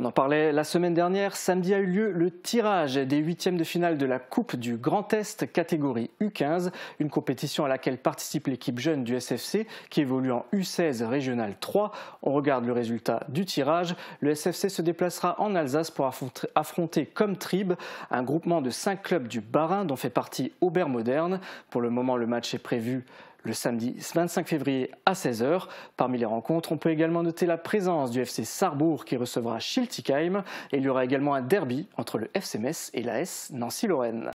On en parlait la semaine dernière. Samedi a eu lieu le tirage des huitièmes de finale de la Coupe du Grand Est catégorie U15, une compétition à laquelle participe l'équipe jeune du SFC qui évolue en U16 régional 3. On regarde le résultat du tirage. Le SFC se déplacera en Alsace pour affronter comme tribe un groupement de cinq clubs du Bas-Rhin dont fait partie Aubert Moderne. Pour le moment, le match est prévu le samedi 25 février à 16h. Parmi les rencontres, on peut également noter la présence du FC Sarbourg qui recevra Schiltigheim et il y aura également un derby entre le FC Metz et l'AS Nancy-Lorraine.